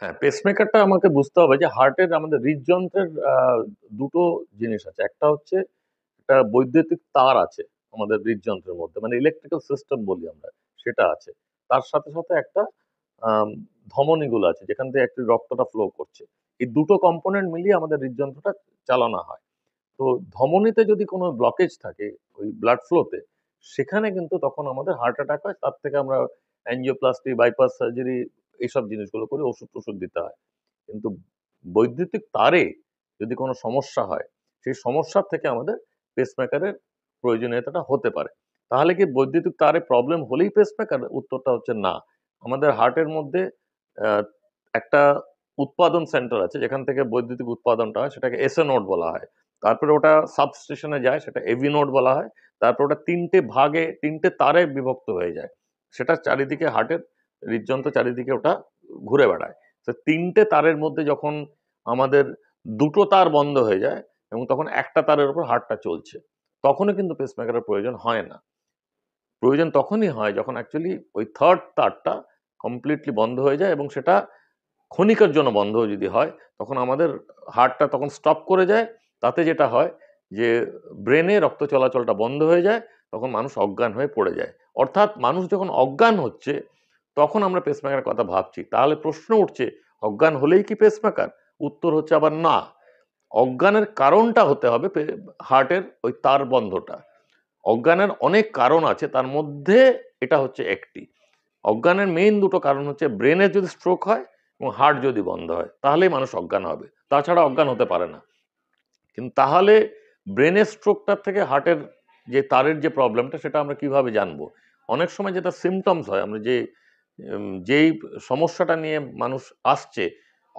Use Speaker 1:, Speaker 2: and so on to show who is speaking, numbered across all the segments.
Speaker 1: হ্যাঁ পেসমেকারটা আমাকে বুঝতে হবে যে হার্টের আমাদের হৃদযন্ত্রের দুটো জিনিস আছে একটা হচ্ছে একটা বৈদ্যুতিক তার আছে আমাদের হৃদযন্ত্রের মধ্যে মানে ইলেকট্রিক্যাল সিস্টেম বলি আমরা সেটা আছে তার সাথে সাথে একটা ধমনীগুলো আছে যেখান থেকে একটি রক্তটা ফ্লো করছে এই দুটো কম্পোনেন্ট মিলিয়ে আমাদের হৃদযন্ত্রটা চালানো হয় তো ধমনীতে যদি কোনো ব্লকেজ থাকে ওই ব্লাড ফ্লোতে সেখানে কিন্তু তখন আমাদের হার্ট অ্যাটাক হয় তার থেকে আমরা অ্যাঞ্জিওপ্লাস্টি বাইপাস সার্জারি এইসব জিনিসগুলো করে ওষুধ টষুধ দিতে হয় কিন্তু বৈদ্যুতিক তারে যদি কোনো সমস্যা হয় সেই সমস্যার থেকে আমাদের পেসমেকারের প্রয়োজনীয়তাটা হতে পারে তাহলে কি বৈদ্যুতিক তারে প্রবলেম হলেই পেসমেকার উত্তরটা হচ্ছে না আমাদের হার্টের মধ্যে একটা উৎপাদন সেন্টার আছে যেখান থেকে বৈদ্যুতিক উৎপাদনটা হয় সেটাকে এসএ নোট বলা হয় তারপরে ওটা সাবস্টেশনে যায় সেটা এভি নোট বলা হয় তারপরে ওটা তিনটে ভাগে তিনটে তারে বিভক্ত হয়ে যায় সেটা চারিদিকে হার্টের হৃদযন্ত্র চারিদিকে ওটা ঘুরে বেড়ায় তো তিনটে তারের মধ্যে যখন আমাদের দুটো তার বন্ধ হয়ে যায় এবং তখন একটা তারের উপর হাটটা চলছে তখনও কিন্তু পেসমেকারের প্রয়োজন হয় না প্রয়োজন তখনই হয় যখন অ্যাকচুয়ালি ওই থার্ড তারটা কমপ্লিটলি বন্ধ হয়ে যায় এবং সেটা ক্ষণিকের জন্য বন্ধ যদি হয় তখন আমাদের হার্টটা তখন স্টপ করে যায় তাতে যেটা হয় যে ব্রেনে রক্ত চলাচলটা বন্ধ হয়ে যায় তখন মানুষ অজ্ঞান হয়ে পড়ে যায় অর্থাৎ মানুষ যখন অজ্ঞান হচ্ছে তখন আমরা পেসমেকারের কথা ভাবছি তাহলে প্রশ্ন উঠছে অজ্ঞান হলেই কি পেসমেকার উত্তর হচ্ছে আবার না অজ্ঞানের কারণটা হতে হবে হার্টের ওই তার বন্ধটা অজ্ঞানের অনেক কারণ আছে তার মধ্যে এটা হচ্ছে একটি অজ্ঞানের মেইন দুটো কারণ হচ্ছে ব্রেনের যদি স্ট্রোক হয় এবং হার্ট যদি বন্ধ হয় তাহলেই মানুষ অজ্ঞান হবে তাছাড়া অজ্ঞান হতে পারে না কিন্তু তাহলে ব্রেনের স্ট্রোকটার থেকে হার্টের যে তারের যে প্রবলেমটা সেটা আমরা কিভাবে জানবো অনেক সময় যেটা সিমটমস হয় আমরা যে যেই সমস্যাটা নিয়ে মানুষ আসছে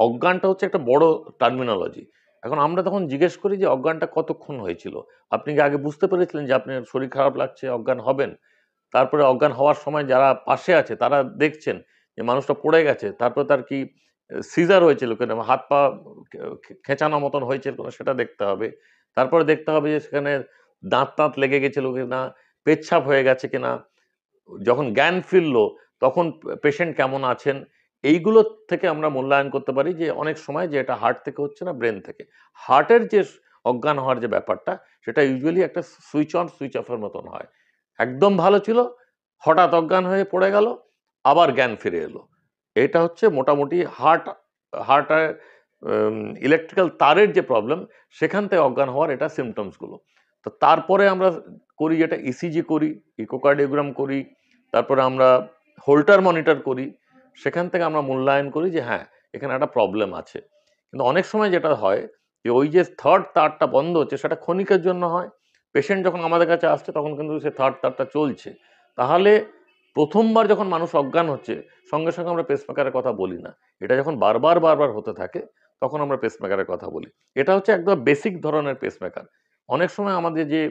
Speaker 1: অজ্ঞানটা হচ্ছে একটা বড় টার্মিনোলজি এখন আমরা তখন জিজ্ঞেস করি যে অজ্ঞানটা কতক্ষণ হয়েছিল আপনি কি আগে বুঝতে পেরেছিলেন যে আপনার শরীর খারাপ লাগছে অজ্ঞান হবেন তারপরে অজ্ঞান হওয়ার সময় যারা পাশে আছে তারা দেখছেন যে মানুষটা পড়ে গেছে তারপরে তার কি সিজার হয়েছিল কেন হাত পা খেঁচানো মতন হয়েছিল কেন সেটা দেখতে হবে তারপরে দেখতে হবে যে সেখানে দাঁত তাঁত লেগে গেছিল কি না পেচ্ছাপ হয়ে গেছে কিনা যখন জ্ঞান ফিরলো তখন পেশেন্ট কেমন আছেন এইগুলো থেকে আমরা মূল্যায়ন করতে পারি যে অনেক সময় যে এটা হার্ট থেকে হচ্ছে না ব্রেন থেকে হার্টের যে অজ্ঞান হওয়ার যে ব্যাপারটা সেটা ইউজুয়ালি একটা সুইচ অন সুইচ অফের মতন হয় একদম ভালো ছিল হঠাৎ অজ্ঞান হয়ে পড়ে গেল আবার জ্ঞান ফিরে এলো এটা হচ্ছে মোটামুটি হার্ট হার্টের ইলেকট্রিক্যাল তারের যে প্রবলেম সেখান থেকে অজ্ঞান হওয়ার এটা সিমটমসগুলো তো তারপরে আমরা করি যেটা ইসিজি e করি ইকোকার্ডিওগ্রাম করি তারপরে আমরা হোল্টার মনিটর করি সেখান থেকে আমরা মূল্যায়ন করি যে হ্যাঁ এখানে একটা প্রবলেম আছে কিন্তু অনেক সময় যেটা হয় যে ওই যে থার্ড তারটা বন্ধ হচ্ছে সেটা ক্ষণিকের জন্য হয় পেশেন্ট যখন আমাদের কাছে আসছে তখন কিন্তু সে থার্ড তারটা চলছে তাহলে প্রথমবার যখন মানুষ অজ্ঞান হচ্ছে সঙ্গে সঙ্গে আমরা পেসমেকারের কথা বলি না এটা যখন বারবার বারবার হতে থাকে তখন আমরা পেসমেকারের কথা বলি এটা হচ্ছে একদম বেসিক ধরনের পেসমেকার অনেক সময় আমাদের যে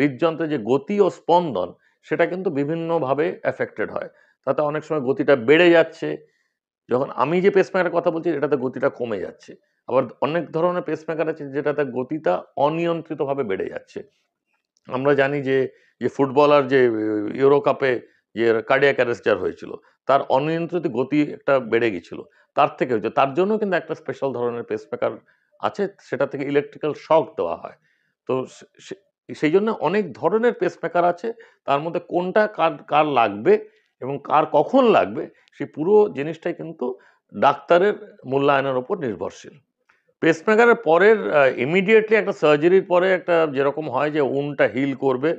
Speaker 1: হৃদযন্ত্রের যে গতি ও স্পন্দন সেটা কিন্তু বিভিন্নভাবে অ্যাফেক্টেড হয় তাতে অনেক সময় গতিটা বেড়ে যাচ্ছে যখন আমি যে পেসমেকারের কথা বলছি এটাতে গতিটা কমে যাচ্ছে আবার অনেক ধরনের পেসমেকার আছে যেটাতে গতিটা অনিয়ন্ত্রিতভাবে বেড়ে যাচ্ছে আমরা জানি যে যে ফুটবলার যে ইউরো কাপে যে কার্ডিয়া ক্যারেস্টার হয়েছিল তার অনিয়ন্ত্রিত গতি একটা বেড়ে গেছিল তার থেকে হয়েছে তার জন্য কিন্তু একটা স্পেশাল ধরনের পেসমেকার আছে সেটা থেকে ইলেকট্রিক্যাল শক দেওয়া হয় তো সেই জন্য অনেক ধরনের পেসমেকার আছে তার মধ্যে কোনটা কার কার লাগবে এবং কার কখন লাগবে সেই পুরো জিনিসটাই কিন্তু ডাক্তারের মূল্যায়নের ওপর নির্ভরশীল পেসমেকারের পরের ইমিডিয়েটলি একটা সার্জারির পরে একটা যেরকম হয় যে উনটা হিল করবে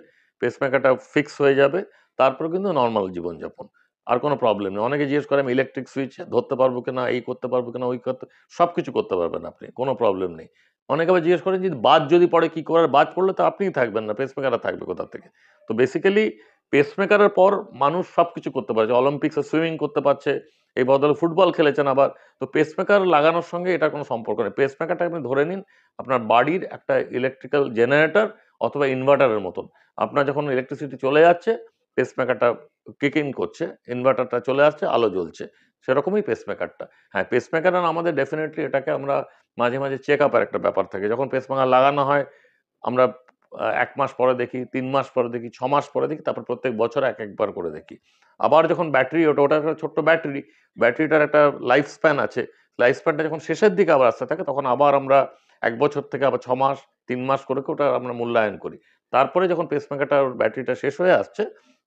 Speaker 1: পেসমেকারটা ফিক্স হয়ে যাবে তারপর কিন্তু নর্মাল জীবনযাপন আর কোনো প্রবলেম নেই অনেকে জিজ্ঞেস করে আমি ইলেকট্রিক সুইচ ধরতে পারবো কি না এই করতে পারবো কি না ওই করতে সব কিছু করতে পারবেন আপনি কোনো প্রবলেম নেই অনেকে আবার জিজ্ঞেস করেন যে বাদ যদি পড়ে কি করার বাদ পড়লে তো আপনিই থাকবেন না পেসমেকাররা থাকবে কোথা থেকে তো বেসিক্যালি পেসমেকারের পর মানুষ সব কিছু করতে পারছে অলিম্পিক্সে সুইমিং করতে পারছে এই বদলে ফুটবল খেলেছেন আবার তো পেসমেকার লাগানোর সঙ্গে এটা কোনো সম্পর্ক নেই পেসমেকারটা আপনি ধরে নিন আপনার বাড়ির একটা ইলেকট্রিক্যাল জেনারেটর অথবা ইনভার্টারের মতন আপনার যখন ইলেকট্রিসিটি চলে যাচ্ছে পেসমেকারটা কিক ইন করছে ইনভার্টারটা চলে আসছে আলো জ্বলছে সেরকমই পেসমেকারটা হ্যাঁ পেসমেকার আমাদের ডেফিনেটলি এটাকে আমরা মাঝে মাঝে চেক আপের একটা ব্যাপার থাকে যখন পেসমেকার লাগানো হয় আমরা এক মাস পরে দেখি তিন মাস পরে দেখি ছ মাস পরে দেখি তারপর প্রত্যেক বছর এক একবার করে দেখি আবার যখন ব্যাটারি ওটা ওটা একটা ছোট্ট ব্যাটারি ব্যাটারিটার একটা লাইফ স্প্যান আছে লাইফ স্প্যানটা যখন শেষের দিকে আবার আসতে থাকে তখন আবার আমরা এক বছর থেকে আবার ছ মাস তিন মাস করে ওটা আমরা মূল্যায়ন করি তারপরে যখন পেসমেকারটা ব্যাটারিটা শেষ হয়ে আসছে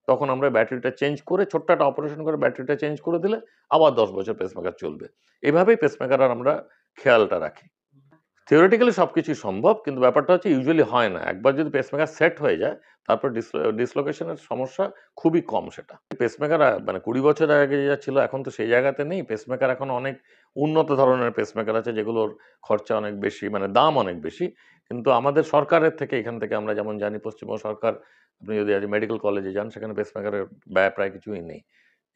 Speaker 1: তখন আমরা ব্যাটারিটা চেঞ্জ করে ছোট্ট একটা অপারেশন করে ব্যাটারিটা চেঞ্জ করে দিলে আবার দশ বছর পেসমেকার চলবে এভাবেই পেসমেকার আমরা খেয়ালটা রাখি থিওরিটিক্যালি সব কিছুই সম্ভব কিন্তু ব্যাপারটা হচ্ছে ইউজুয়ালি হয় না একবার যদি পেসমেকার সেট হয়ে যায় তারপর ডিসলোকেশনের সমস্যা খুবই কম সেটা পেসমেকার মানে কুড়ি বছর আগে যা ছিল এখন তো সেই জায়গাতে নেই পেসমেকার এখন অনেক উন্নত ধরনের পেসমেকার আছে যেগুলোর খরচা অনেক বেশি মানে দাম অনেক বেশি কিন্তু আমাদের সরকারের থেকে এখান থেকে আমরা যেমন জানি পশ্চিমবঙ্গ সরকার আপনি যদি আজ মেডিকেল কলেজে যান সেখানে পেসমেকারের ব্যয় প্রায় কিছুই নেই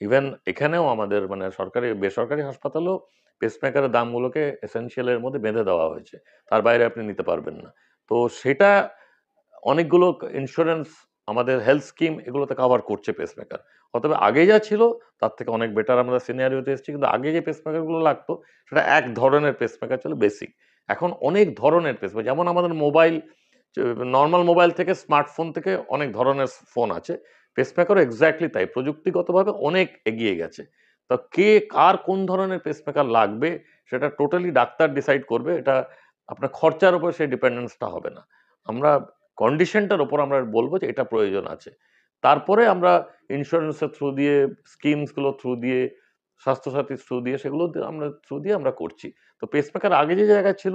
Speaker 1: ইভেন এখানেও আমাদের মানে সরকারি বেসরকারি হাসপাতালেও পেসমেকারের দামগুলোকে এসেনশিয়ালের মধ্যে বেঁধে দেওয়া হয়েছে তার বাইরে আপনি নিতে পারবেন না তো সেটা অনেকগুলো ইন্স্যুরেন্স আমাদের হেলথ স্কিম এগুলোতে কাভার করছে পেসমেকার অতএব আগে যা ছিল তার থেকে অনেক বেটার আমরা সিনিয়ারিওতে এসেছি কিন্তু আগে যে পেসমেকারগুলো লাগতো সেটা এক ধরনের পেসমেকার ছিল বেসিক এখন অনেক ধরনের পেসমেকার যেমন আমাদের মোবাইল নর্মাল মোবাইল থেকে স্মার্টফোন থেকে অনেক ধরনের ফোন আছে পেসমেকারও এক্স্যাক্টলি তাই প্রযুক্তিগতভাবে অনেক এগিয়ে গেছে তা কে কার কোন ধরনের পেসমেকার লাগবে সেটা টোটালি ডাক্তার ডিসাইড করবে এটা আপনার খরচার ওপর সেই ডিপেন্ডেন্সটা হবে না আমরা কন্ডিশনটার ওপর আমরা বলবো যে এটা প্রয়োজন আছে তারপরে আমরা ইন্স্যুরেন্সের থ্রু দিয়ে স্কিমসগুলো থ্রু দিয়ে স্বাস্থ্যসাথীর থ্রু দিয়ে সেগুলো আমরা থ্রু দিয়ে আমরা করছি তো পেসমেকার আগে যে জায়গা ছিল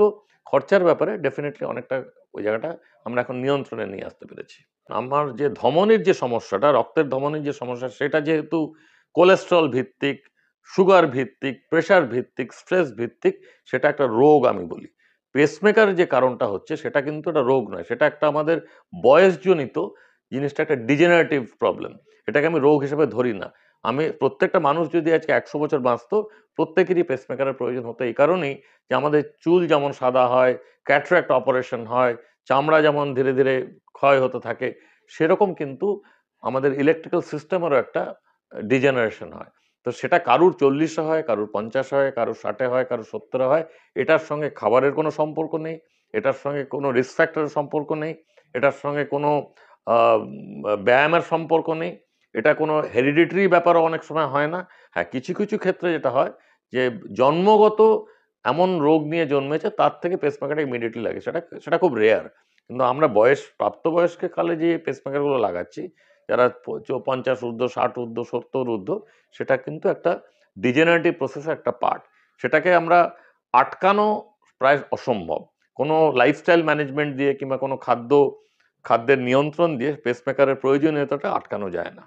Speaker 1: খরচার ব্যাপারে ডেফিনেটলি অনেকটা ওই জায়গাটা আমরা এখন নিয়ন্ত্রণে নিয়ে আসতে পেরেছি আমার যে ধমনের যে সমস্যাটা রক্তের ধমনের যে সমস্যা সেটা যেহেতু কোলেস্ট্রল ভিত্তিক সুগার ভিত্তিক প্রেশার ভিত্তিক স্ট্রেস ভিত্তিক সেটা একটা রোগ আমি বলি পেসমেকার যে কারণটা হচ্ছে সেটা কিন্তু একটা রোগ নয় সেটা একটা আমাদের বয়সজনিত জিনিসটা একটা ডিজেনারেটিভ প্রবলেম এটাকে আমি রোগ হিসেবে ধরি না আমি প্রত্যেকটা মানুষ যদি আজকে একশো বছর বাঁচত প্রত্যেকেরই পেসমেকারের প্রয়োজন হতো এই কারণেই যে আমাদের চুল যেমন সাদা হয় ক্যাট্রাক্ট অপারেশন হয় চামড়া যেমন ধীরে ধীরে ক্ষয় হতে থাকে সেরকম কিন্তু আমাদের ইলেকট্রিক্যাল সিস্টেমেরও একটা ডিজেনারেশন হয় তো সেটা কারুর চল্লিশে হয় কারুর পঞ্চাশ হয় কারুর ষাটে হয় কারুর সত্তরে হয় এটার সঙ্গে খাবারের কোনো সম্পর্ক নেই এটার সঙ্গে কোনো রিস্ক ফ্যাক্টরের সম্পর্ক নেই এটার সঙ্গে কোনো ব্যায়ামের সম্পর্ক নেই এটা কোনো হেরিডিটারি ব্যাপারও অনেক সময় হয় না হ্যাঁ কিছু কিছু ক্ষেত্রে যেটা হয় যে জন্মগত এমন রোগ নিয়ে জন্মেছে তার থেকে পেসমেকারটা ইমিডিয়েটলি লাগে সেটা সেটা খুব রেয়ার কিন্তু আমরা বয়স প্রাপ্তবয়স্ক কালে যে পেসমেকারগুলো লাগাচ্ছি যারা পঞ্চাশ ঊর্ধ্ব ষাট ঊর্ধ্ব সত্তর ঊর্ধ্ব সেটা কিন্তু একটা ডিজেনারেটিভ প্রসেসের একটা পার্ট সেটাকে আমরা আটকানো প্রায় অসম্ভব কোনো লাইফস্টাইল ম্যানেজমেন্ট দিয়ে কিংবা কোনো খাদ্য খাদ্যের নিয়ন্ত্রণ দিয়ে পেসমেকারের প্রয়োজনীয়তাটা আটকানো যায় না